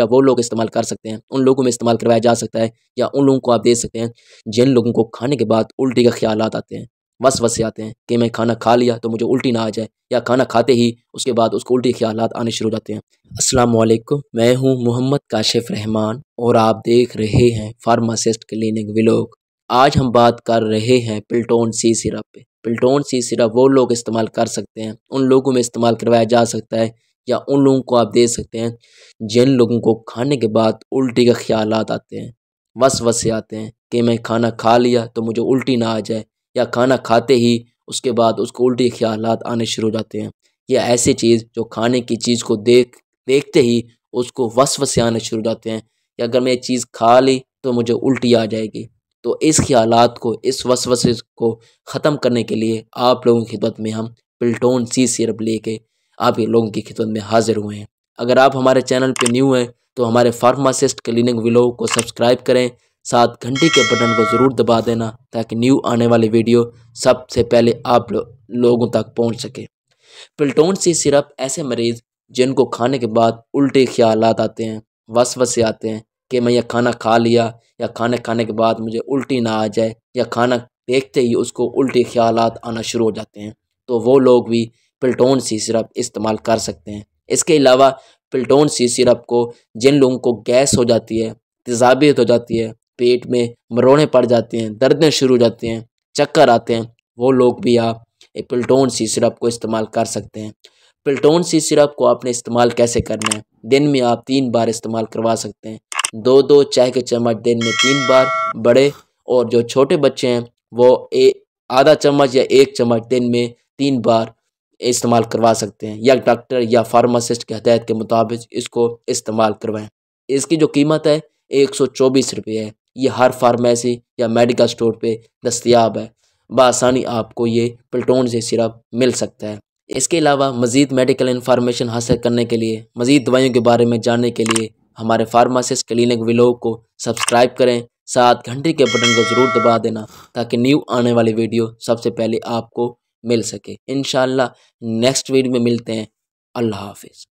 या वो लोग इस्तेमाल कर सकते हैं उन लोगों में इस्तेमाल करवाया जा सकता है या उन लोगों को आप दे सकते हैं जिन लोगों को खाने के बाद उल्टी का ख्याल आते हैं बस वस आते हैं कि मैं खाना खा लिया तो मुझे उल्टी ना आ जाए या खाना खाते ही उसके बाद उसको उल्टी ख्याल आने शुरू हो जाते हैं वालेकुम मैं हूं मोहम्मद काशिफ रहमान और आप देख रहे हैं फार्मासिस्ट क्लिनिक विलोक आज हम बात कर रहे हैं पिल्टोन सी सिरप पे पिल्टोन सी सिरप वो लोग इस्तेमाल कर सकते हैं उन लोगों में इस्तेमाल करवाया जा सकता है या उन लोगों को आप देख सकते हैं जिन लोगों को खाने के बाद उल्टी के ख्याल आते हैं वस वसे आते हैं कि मैं खाना खा लिया तो मुझे उल्टी ना आ जाए या खाना खाते ही उसके बाद उसको उल्टी ख्याल आने शुरू हो जाते हैं या ऐसी चीज़ जो खाने की चीज़ को देख देखते ही उसको वस वसे आने शुरू हो जाते हैं या अगर मैं ये चीज़ खा ली तो मुझे उल्टी आ जाएगी तो इस ख्याल को इस वसवसे को ख़त्म करने के लिए आप लोगों की खिदमत में हम पिल्टोन सी सिरप लेके आप ही लोगों की खिदमत में हाजिर हुए हैं अगर आप हमारे चैनल पर न्यू हैं तो हमारे फार्मासिस्ट क्लिनिक विलो को सब्सक्राइब करें साथ घंटी के बटन को ज़रूर दबा देना ताकि न्यू आने वाली वीडियो सबसे पहले आप लो, लोगों तक पहुंच सके पिल्टोन सी सिरप ऐसे मरीज़ जिनको खाने के बाद उल्टे ख्याल आते हैं वस से आते हैं कि मैं यह खाना खा लिया या खाने खाने के बाद मुझे उल्टी ना आ जाए या खाना देखते ही उसको उल्टे ख्याल आना शुरू हो जाते हैं तो वो लोग भी पिल्टोन सी सिरप इस्तेमाल कर सकते हैं इसके अलावा पिल्टोन सी सिरप को जिन लोगों को गैस हो जाती है तेजाबियत हो जाती है पेट में मरोड़े पड़ जाते हैं दर्दें शुरू हो जाती हैं चक्कर आते हैं वो लोग भी आप पिल्टोन सी सिरप को इस्तेमाल कर सकते हैं पिल्टोन सी सिरप को आपने इस्तेमाल कैसे करना है दिन में आप तीन बार इस्तेमाल करवा सकते हैं दो दो चाय के चम्मच दिन में तीन बार बड़े और जो छोटे बच्चे हैं वो ए आधा चम्मच या एक चम्मच दिन में तीन बार इस्तेमाल करवा सकते हैं या डॉक्टर या फार्मासिस्ट के हदायत के मुताबिक इसको इस्तेमाल करवाएं इसकी जो कीमत है एक सौ चौबीस रुपये है ये हर फार्मेसी या मेडिकल स्टोर पे दस्तियाब है बसानी आपको ये पल्टोन से सिरप मिल सकता है इसके अलावा मज़ीद मेडिकल इन्फॉर्मेशन हासिल करने के लिए मज़ीद दवाइयों के बारे में जानने के लिए हमारे फार्मासिस्ट क्लिनिक विलोग को सब्सक्राइब करें साथ घंटे के बटन को ज़रूर दबा देना ताकि न्यू आने वाली वीडियो सबसे पहले आपको मिल सके इन नेक्स्ट वीडियो में मिलते हैं अल्लाह हाफिज़